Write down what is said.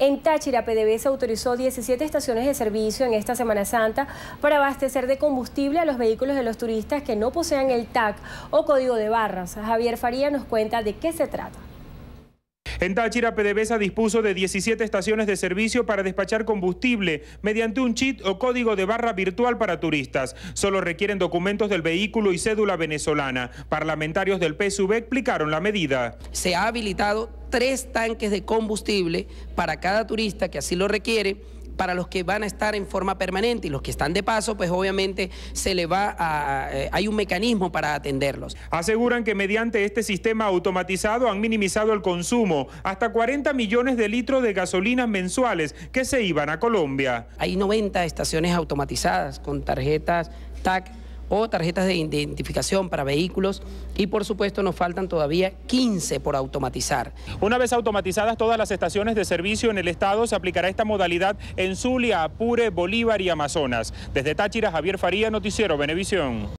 En Táchira, PDVSA autorizó 17 estaciones de servicio en esta Semana Santa para abastecer de combustible a los vehículos de los turistas que no posean el TAC o código de barras. Javier Faría nos cuenta de qué se trata. En Táchira, PDVSA dispuso de 17 estaciones de servicio para despachar combustible mediante un chip o código de barra virtual para turistas. Solo requieren documentos del vehículo y cédula venezolana. Parlamentarios del PSUV explicaron la medida. Se ha habilitado tres tanques de combustible para cada turista que así lo requiere para los que van a estar en forma permanente y los que están de paso, pues obviamente se le va a, eh, hay un mecanismo para atenderlos. Aseguran que mediante este sistema automatizado han minimizado el consumo hasta 40 millones de litros de gasolinas mensuales que se iban a Colombia. Hay 90 estaciones automatizadas con tarjetas TAC o tarjetas de identificación para vehículos y por supuesto nos faltan todavía 15 por automatizar. Una vez automatizadas todas las estaciones de servicio en el estado se aplicará esta modalidad en Zulia, Apure, Bolívar y Amazonas. Desde Táchira, Javier Faría, Noticiero Venevisión.